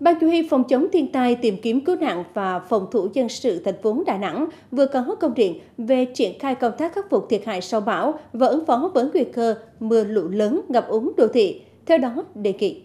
Ban chủ huy phòng chống thiên tai tìm kiếm cứu nạn và phòng thủ dân sự thành phố Đà Nẵng vừa có công điện về triển khai công tác khắc phục thiệt hại sau bão và ứng phó với nguy cơ mưa lũ lớn ngập úng đô thị. Theo đó, đề nghị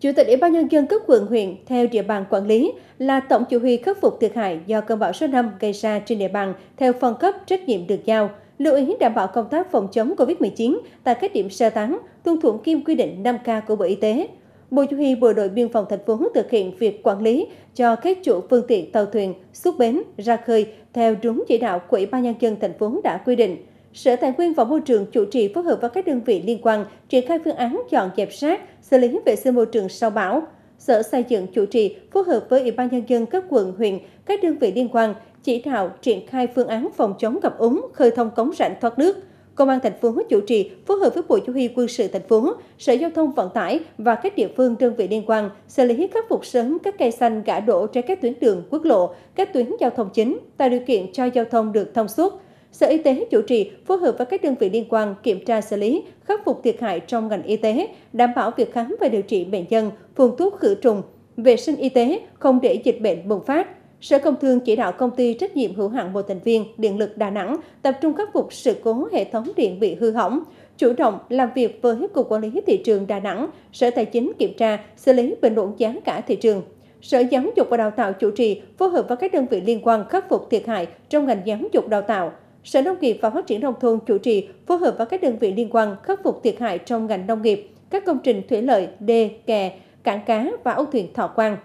Chủ tịch Ủy ban nhân dân cấp quận huyện theo địa bàn quản lý là tổng chủ huy khắc phục thiệt hại do cơn bão số 5 gây ra trên địa bàn theo phân cấp trách nhiệm được giao, lưu ý đảm bảo công tác phòng chống COVID-19 tại các điểm sơ tán, tuân thủ nghiêm quy định 5K của Bộ Y tế. Bộ Chỉ huy Bộ đội Biên phòng thành phố thực hiện việc quản lý cho các chủ phương tiện tàu thuyền xuất bến ra khơi theo đúng chỉ đạo của Ủy ban nhân dân thành phố đã quy định. Sở Tài nguyên và Môi trường chủ trì phối hợp với các đơn vị liên quan triển khai phương án dọn dẹp rác, xử lý vệ sinh môi trường sau bão. Sở Xây dựng chủ trì phối hợp với Ủy ban nhân dân các quận, huyện, các đơn vị liên quan chỉ đạo triển khai phương án phòng chống ngập úng, khơi thông cống rãnh thoát nước. Công an thành phố chủ trì phối hợp với Bộ Chỉ huy Quân sự thành phố, Sở Giao thông Vận tải và các địa phương đơn vị liên quan xử lý khắc phục sớm các cây xanh gã đổ trên các tuyến đường quốc lộ, các tuyến giao thông chính, tạo điều kiện cho giao thông được thông suốt. Sở Y tế chủ trì phối hợp với các đơn vị liên quan kiểm tra xử lý, khắc phục thiệt hại trong ngành y tế, đảm bảo việc khám và điều trị bệnh nhân, phun thuốc khử trùng, vệ sinh y tế, không để dịch bệnh bùng phát, Sở Công Thương chỉ đạo công ty trách nhiệm hữu hạn một thành viên Điện lực Đà Nẵng tập trung khắc phục sự cố hệ thống điện bị hư hỏng, chủ động làm việc với Cục Quản lý Thị trường Đà Nẵng, Sở Tài chính kiểm tra, xử lý bình ổn giá cả thị trường. Sở Giáo dục và Đào tạo chủ trì phối hợp với các đơn vị liên quan khắc phục thiệt hại trong ngành giáo dục đào tạo. Sở Nông nghiệp và Phát triển Nông thôn chủ trì phối hợp với các đơn vị liên quan khắc phục thiệt hại trong ngành nông nghiệp, các công trình thủy lợi, đê, kè, cảng cá và âu thuyền thọ quang.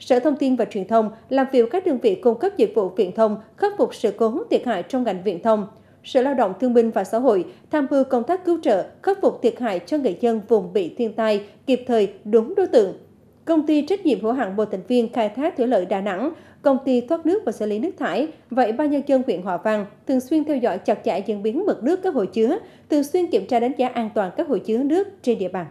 Sở Thông tin và Truyền thông làm việc các đơn vị cung cấp dịch vụ viễn thông khắc phục sự cố thiệt hại trong ngành viễn thông. Sở Lao động Thương binh và Xã hội tham mưu công tác cứu trợ, khắc phục thiệt hại cho người dân vùng bị thiên tai kịp thời đúng đối tượng. Công ty trách nhiệm hữu hạn một thành viên khai thác thủy lợi Đà Nẵng, công ty thoát nước và xử lý nước thải và Ba nhân dân huyện Hòa Vang thường xuyên theo dõi chặt chẽ diễn biến mực nước các hồ chứa, thường xuyên kiểm tra đánh giá an toàn các hồ chứa nước trên địa bàn.